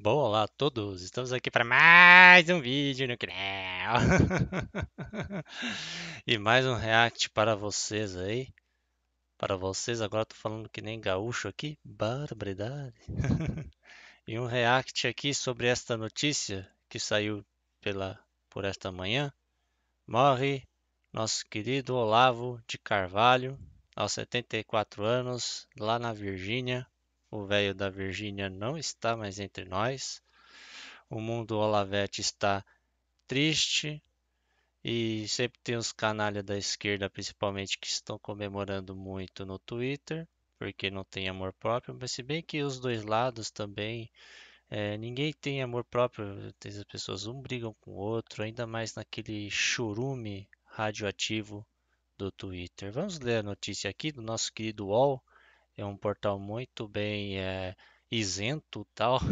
Boa, olá a todos! Estamos aqui para mais um vídeo no canal! e mais um react para vocês aí. Para vocês, agora tô falando que nem gaúcho aqui. Barbaridade! e um react aqui sobre esta notícia que saiu pela, por esta manhã. Morre nosso querido Olavo de Carvalho, aos 74 anos, lá na Virgínia. O velho da Virgínia não está mais entre nós. O mundo Olavete está triste e sempre tem os canalhas da esquerda, principalmente, que estão comemorando muito no Twitter, porque não tem amor próprio. Mas se bem que os dois lados também é, ninguém tem amor próprio, as pessoas um brigam com o outro, ainda mais naquele churume radioativo do Twitter. Vamos ler a notícia aqui do nosso querido UOL, é um portal muito bem é, isento tal.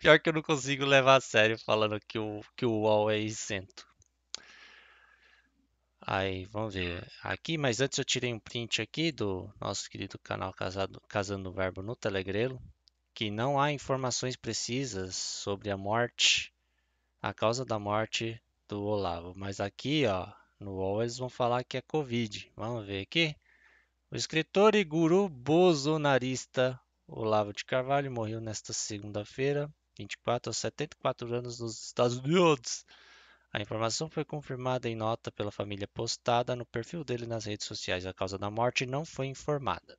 Pior que eu não consigo levar a sério falando que o, que o UOL é isento. Aí, vamos ver aqui, mas antes eu tirei um print aqui do nosso querido canal Casado, Casando o Verbo no Telegrelo, que não há informações precisas sobre a morte, a causa da morte do Olavo. Mas aqui, ó, no UOL eles vão falar que é Covid. Vamos ver aqui. O escritor e guru bolsonarista Olavo de Carvalho morreu nesta segunda-feira, 24 aos 74 anos nos Estados Unidos. A informação foi confirmada em nota pela família postada no perfil dele nas redes sociais. A causa da morte não foi informada.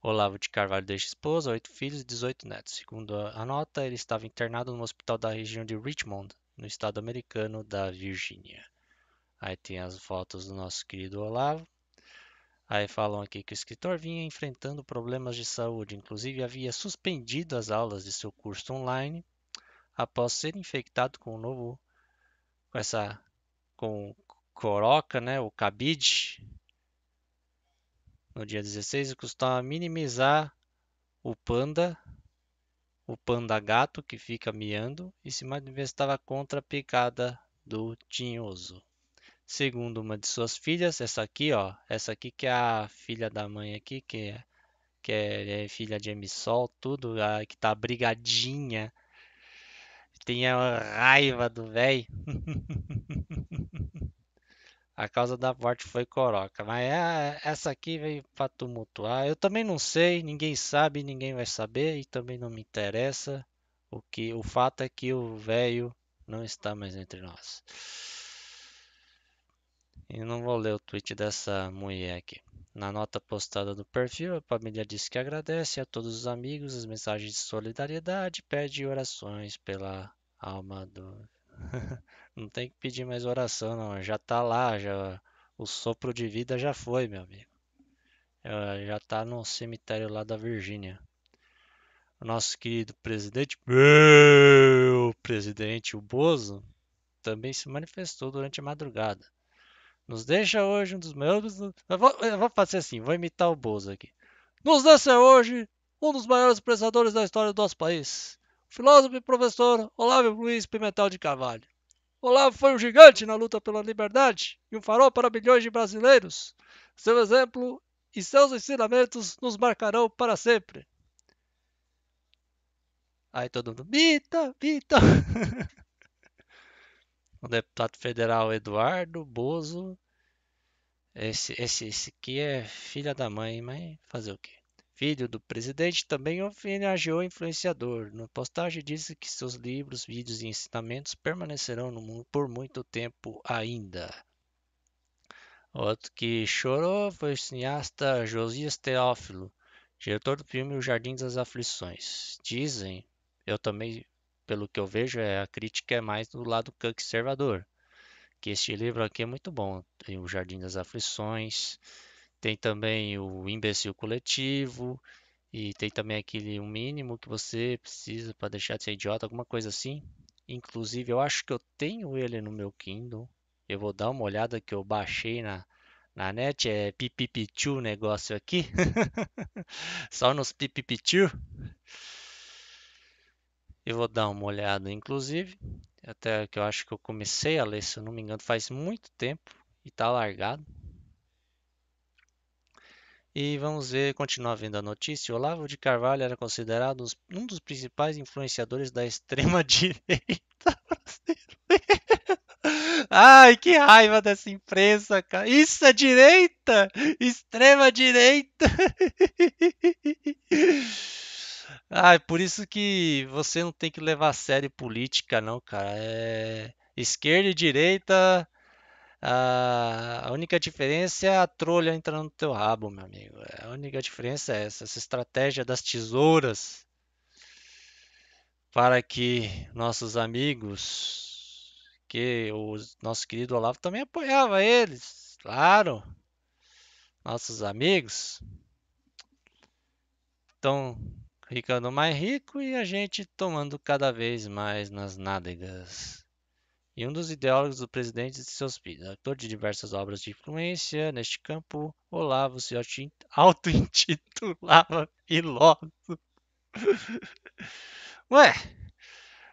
Olavo de Carvalho deixa esposa, oito filhos e 18 netos. Segundo a nota, ele estava internado no hospital da região de Richmond, no estado americano da Virgínia. Aí tem as fotos do nosso querido Olavo. Aí falam aqui que o escritor vinha enfrentando problemas de saúde, inclusive havia suspendido as aulas de seu curso online após ser infectado com o novo com essa com coroca, né, o cabide. No dia 16, costuma minimizar o panda, o panda gato que fica miando e se manifestava contra a picada do tinhoso segundo uma de suas filhas, essa aqui, ó, essa aqui que é a filha da mãe aqui, que é, que é, é filha de Emissol, tudo, a, que tá brigadinha, tem a raiva do velho. a causa da morte foi coroca, mas é, essa aqui veio para tumultuar. Eu também não sei, ninguém sabe, ninguém vai saber e também não me interessa. O que o fato é que o velho não está mais entre nós. E não vou ler o tweet dessa mulher aqui. Na nota postada no perfil, a família disse que agradece a todos os amigos as mensagens de solidariedade, pede orações pela alma do. não tem que pedir mais oração, não. Já tá lá, já o sopro de vida já foi, meu amigo. Já tá no cemitério lá da Virgínia. O nosso querido presidente, meu presidente, o Bozo, também se manifestou durante a madrugada. Nos deixa hoje um dos maiores. Eu vou, eu vou fazer assim, vou imitar o Bozo aqui. Nos deixa hoje um dos maiores pensadores da história do nosso país. O filósofo e professor Olavo Luiz Pimentel de Carvalho. Olavo foi um gigante na luta pela liberdade e um farol para milhões de brasileiros. Seu exemplo e seus ensinamentos nos marcarão para sempre. Aí todo mundo, Vita, Vita. o deputado federal Eduardo Bozo. Esse, esse, esse aqui é filha da mãe, mas fazer o quê? Filho do presidente também homenageou influenciador. Na postagem disse que seus livros, vídeos e ensinamentos permanecerão no mundo por muito tempo ainda. Outro que chorou foi o cineasta Josias Teófilo, diretor do filme O Jardim das Aflições. Dizem, eu também pelo que eu vejo, é a crítica é mais do lado conservador. Que este livro aqui é muito bom. Tem o Jardim das Aflições, tem também o Imbecil Coletivo, e tem também aquele o mínimo que você precisa para deixar de ser idiota, alguma coisa assim. Inclusive, eu acho que eu tenho ele no meu Kindle. Eu vou dar uma olhada que eu baixei na, na net. É pipipichu o negócio aqui. Só nos pipipichu e vou dar uma olhada, inclusive, até que eu acho que eu comecei a ler, se eu não me engano, faz muito tempo e está largado. E vamos ver, continuar vendo a notícia. Olavo de Carvalho era considerado um dos principais influenciadores da extrema-direita brasileira. Ai, que raiva dessa imprensa, cara. Isso é direita! Extrema-direita! Ah, é por isso que você não tem que levar a sério política, não, cara. É esquerda e direita. A única diferença é a trolha entrando no teu rabo, meu amigo. É, a única diferença é essa, essa estratégia das tesouras para que nossos amigos, que o nosso querido Olavo também apoiava eles, claro. Nossos amigos. Então, ficando mais rico e a gente tomando cada vez mais nas nádegas. E um dos ideólogos do presidente e de seus filhos, autor de diversas obras de influência neste campo, Olavo se auto-intitulava filósofo. Ué,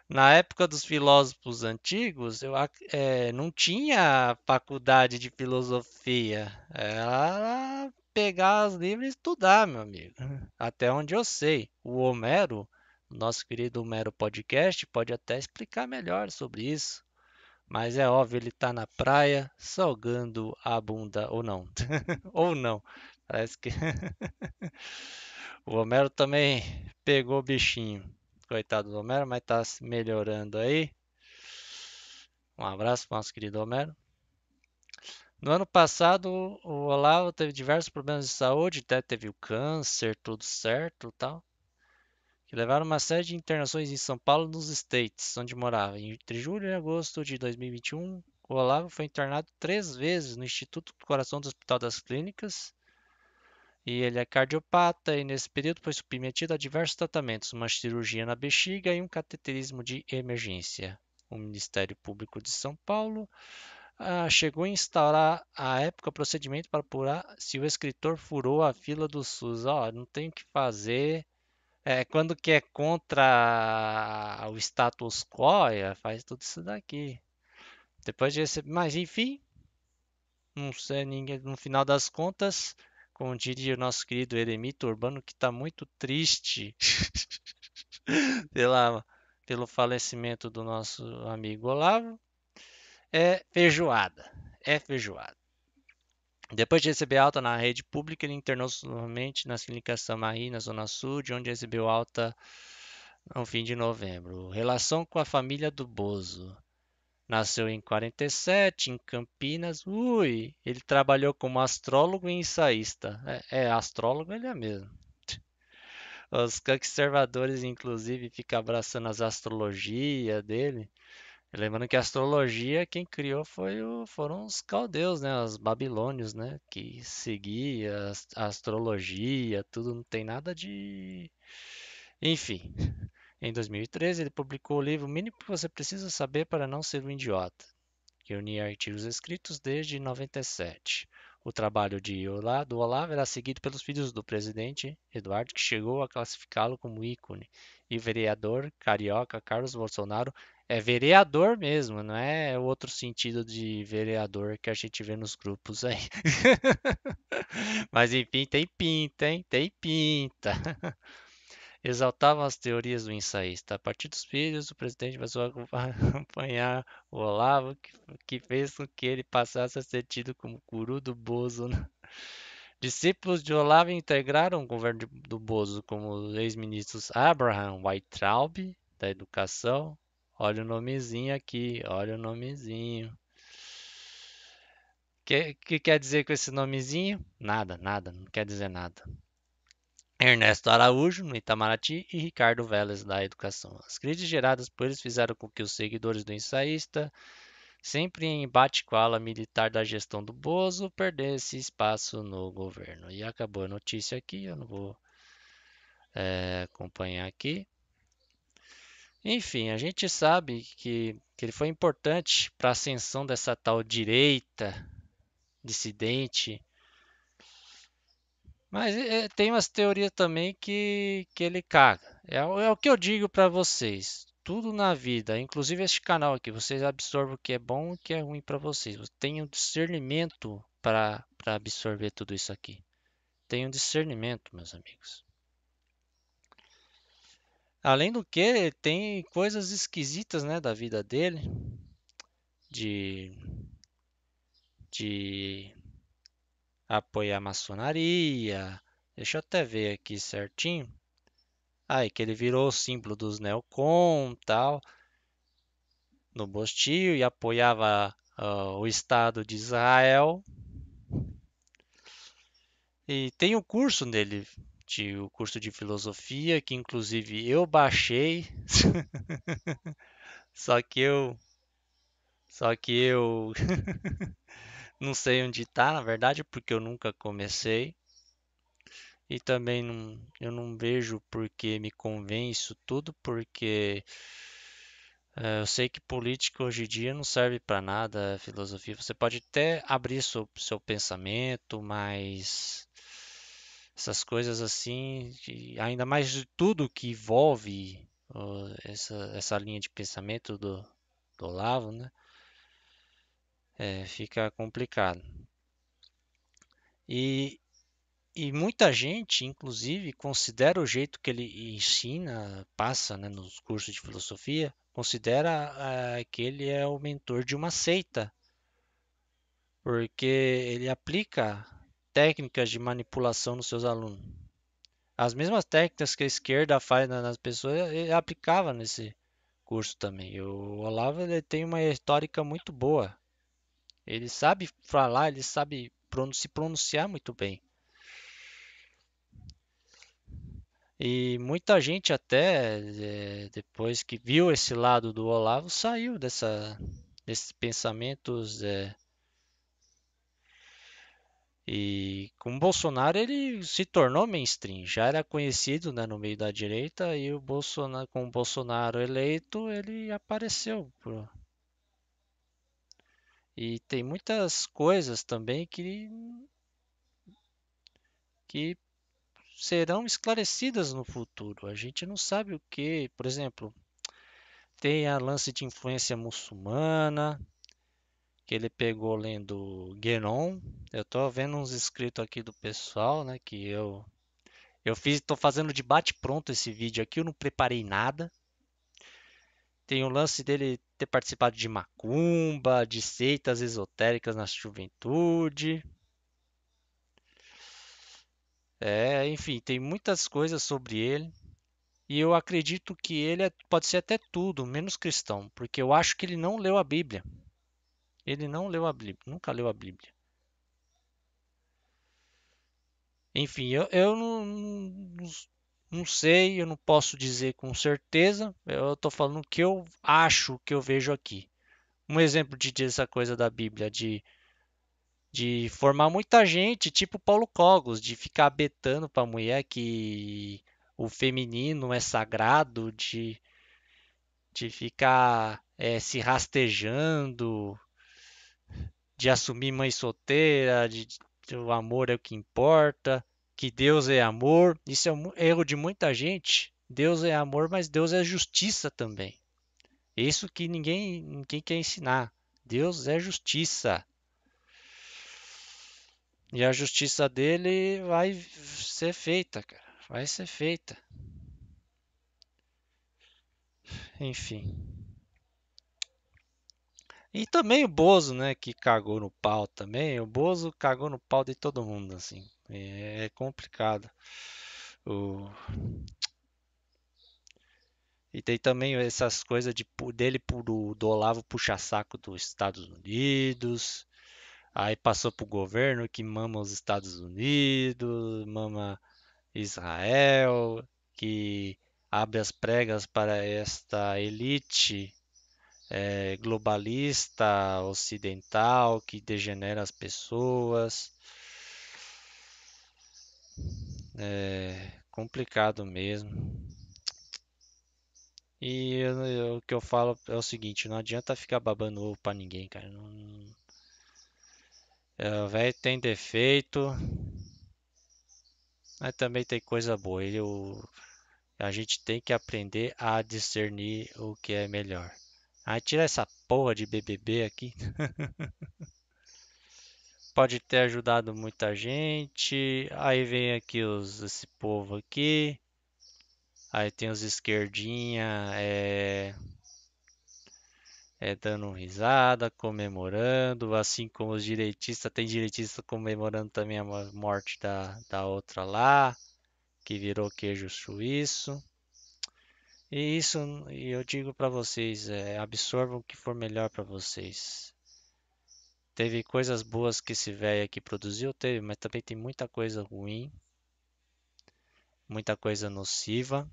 na época dos filósofos antigos, eu, é, não tinha faculdade de filosofia. Era pegar as livros e estudar, meu amigo. É. Até onde eu sei. O Homero, nosso querido Homero Podcast, pode até explicar melhor sobre isso. Mas é óbvio, ele está na praia salgando a bunda, ou não. ou não. Parece que. o Homero também pegou o bichinho. Coitado do Homero, mas está melhorando aí. Um abraço para o nosso querido Homero. No ano passado, o Olavo teve diversos problemas de saúde, até teve o câncer, tudo certo tal, que levaram uma série de internações em São Paulo, nos States, onde morava. Entre julho e agosto de 2021, o Olavo foi internado três vezes no Instituto do Coração do Hospital das Clínicas. E ele é cardiopata e nesse período foi submetido a diversos tratamentos, uma cirurgia na bexiga e um cateterismo de emergência. O Ministério Público de São Paulo ah, chegou a instaurar a época procedimento para apurar se o escritor furou a fila do SUS. Ó, oh, não tem o que fazer. É, quando que é contra o status quo, é, faz tudo isso daqui. Depois de receber. Mas enfim, não sei, ninguém, no final das contas, como diria o nosso querido Eremito Urbano, que está muito triste pela, pelo falecimento do nosso amigo Olavo é feijoada. É feijoada. Depois de receber alta na rede pública, ele internou-se novamente clínica São Samaí, na Zona Sul, de onde recebeu alta no fim de novembro. Relação com a família do Bozo. Nasceu em 47, em Campinas. Ui, ele trabalhou como astrólogo e ensaísta. É, é astrólogo ele é mesmo. Os conservadores, inclusive, ficam abraçando as astrologias dele. Lembrando que a astrologia, quem criou foi o, foram os caldeus, né? Os babilônios, né? Que seguia a astrologia, tudo, não tem nada de. Enfim. Em 2013, ele publicou o livro Mínimo que Você Precisa Saber para Não Ser um Idiota, que unia artigos escritos desde 97. O trabalho de Olá, do Olavo era seguido pelos filhos do presidente Eduardo, que chegou a classificá-lo como ícone, e o vereador carioca Carlos Bolsonaro é vereador mesmo, não é? é o outro sentido de vereador que a gente vê nos grupos aí. Mas enfim, tem pinta, hein? Tem pinta. exaltavam as teorias do ensaísta. A partir dos filhos, o presidente passou a acompanhar o Olavo, que, que fez com que ele passasse a ser tido como guru do bozo. Né? Discípulos de Olavo integraram o governo de, do Bozo como os ex-ministros Abraham Weitraub, da Educação. Olha o nomezinho aqui, olha o nomezinho. O que, que quer dizer com esse nomezinho? Nada, nada, não quer dizer nada. Ernesto Araújo, no Itamaraty, e Ricardo Vélez, da Educação. As crises geradas por eles fizeram com que os seguidores do ensaísta, sempre em embate com a ala militar da gestão do Bozo, perdesse espaço no governo. E acabou a notícia aqui, eu não vou é, acompanhar aqui. Enfim, a gente sabe que, que ele foi importante para a ascensão dessa tal direita dissidente mas é, tem umas teorias também que, que ele caga. É, é o que eu digo para vocês. Tudo na vida, inclusive este canal aqui, vocês absorvem o que é bom e o que é ruim para vocês. Tenham discernimento para absorver tudo isso aqui. Tenham discernimento, meus amigos. Além do que, tem coisas esquisitas né, da vida dele. De. De apoia a maçonaria. Deixa eu até ver aqui certinho. Aí que ele virou o símbolo dos neocon tal no Bostil e apoiava uh, o Estado de Israel. E tem um curso nele, de, o curso de filosofia, que inclusive eu baixei. só que eu. Só que eu. Não sei onde está, na verdade, porque eu nunca comecei. E também não, eu não vejo porque me convém isso tudo, porque uh, eu sei que política hoje em dia não serve para nada, é filosofia. Você pode até abrir seu, seu pensamento, mas essas coisas assim, ainda mais de tudo que envolve uh, essa, essa linha de pensamento do, do Olavo, né? é, fica complicado. E, e muita gente, inclusive, considera o jeito que ele ensina, passa né, nos cursos de filosofia, considera eh, que ele é o mentor de uma seita, porque ele aplica técnicas de manipulação nos seus alunos. As mesmas técnicas que a esquerda faz nas pessoas, ele aplicava nesse curso também. O Olavo ele tem uma retórica muito boa ele sabe falar, ele sabe se pronunciar muito bem. E muita gente até eh, depois que viu esse lado do Olavo saiu dessa, desses pensamentos é, e com o Bolsonaro ele se tornou mainstream, já era conhecido né, no meio da direita e o Bolsonaro, com o Bolsonaro eleito ele apareceu pro, e tem muitas coisas também que, que serão esclarecidas no futuro. A gente não sabe o que, por exemplo, tem a lance de influência muçulmana, que ele pegou lendo Guénon. Eu estou vendo uns escritos aqui do pessoal, né, que eu eu fiz, estou fazendo de bate pronto esse vídeo aqui, eu não preparei nada. Tem o lance dele ter participado de macumba, de seitas esotéricas na juventude. É, enfim, tem muitas coisas sobre ele. E eu acredito que ele é, pode ser até tudo, menos cristão, porque eu acho que ele não leu a Bíblia. Ele não leu a Bíblia, nunca leu a Bíblia. Enfim, eu, eu não, não, não sei, eu não posso dizer com certeza. Eu estou falando o que eu acho que eu vejo aqui. Um exemplo de dessa coisa da Bíblia, de, de formar muita gente, tipo Paulo Cogos, de ficar betando para a mulher que o feminino é sagrado, de, de ficar é, se rastejando, de assumir mãe solteira, de, de o amor é o que importa que Deus é amor. Isso é um erro de muita gente. Deus é amor, mas Deus é justiça também. Isso que ninguém, ninguém quer ensinar. Deus é justiça. E a justiça dele vai ser feita, cara. Vai ser feita. Enfim. E também o Bozo, né, que cagou no pau também. O Bozo cagou no pau de todo mundo, assim. É complicado. O... E tem também essas coisas de, dele do, do Olavo puxa-saco dos Estados Unidos. Aí passou pro governo que mama os Estados Unidos, mama Israel, que abre as pregas para esta elite é, globalista ocidental que degenera as pessoas. É complicado mesmo. E eu, eu, o que eu falo é o seguinte, não adianta ficar babando ovo pra ninguém, cara. Não, não... É, o velho tem defeito, mas também tem coisa boa. Ele, o, a gente tem que aprender a discernir o que é melhor. Ah, tira essa porra de BBB aqui. pode ter ajudado muita gente. Aí vem aqui os, esse povo aqui. Aí tem os esquerdinha é, é dando risada, comemorando, assim como os direitistas, tem direitista comemorando também a morte da, da outra lá, que virou queijo suíço. E isso, eu digo para vocês, é, absorvam o que for melhor para vocês. Teve coisas boas que esse velho aqui produziu, teve, mas também tem muita coisa ruim, muita coisa nociva.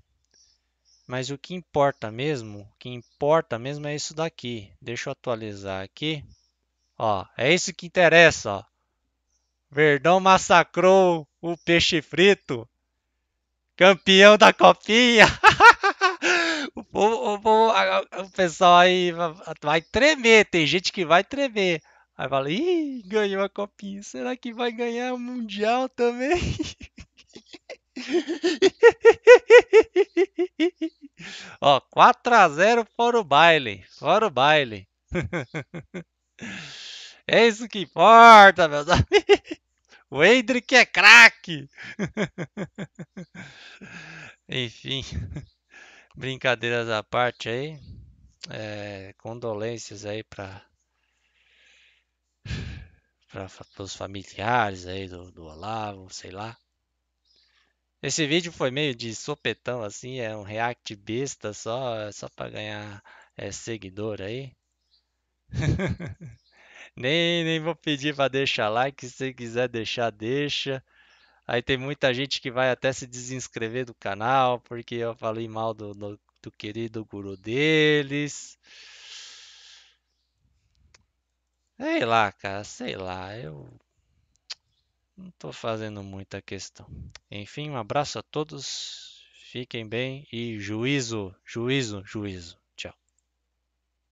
Mas o que importa mesmo, o que importa mesmo é isso daqui. Deixa eu atualizar aqui. Ó, é isso que interessa, ó. Verdão massacrou o peixe frito. Campeão da copinha. o, o, o, o pessoal aí vai tremer, tem gente que vai tremer. Aí fala, ih, ganhou a copinha. Será que vai ganhar o Mundial também? Ó, 4x0 fora o baile. Fora o baile. é isso que importa, meus amigos. O Hendrick é craque. Enfim, brincadeiras à parte aí. É, condolências aí para para os familiares aí do, do Olavo, sei lá. Esse vídeo foi meio de sopetão, assim, é um react besta só, só para ganhar é, seguidor aí. nem, nem vou pedir para deixar like, se quiser deixar, deixa. Aí tem muita gente que vai até se desinscrever do canal, porque eu falei mal do, do, do querido guru deles. Sei lá, cara, sei lá, eu não tô fazendo muita questão. Enfim, um abraço a todos, fiquem bem e juízo, juízo, juízo.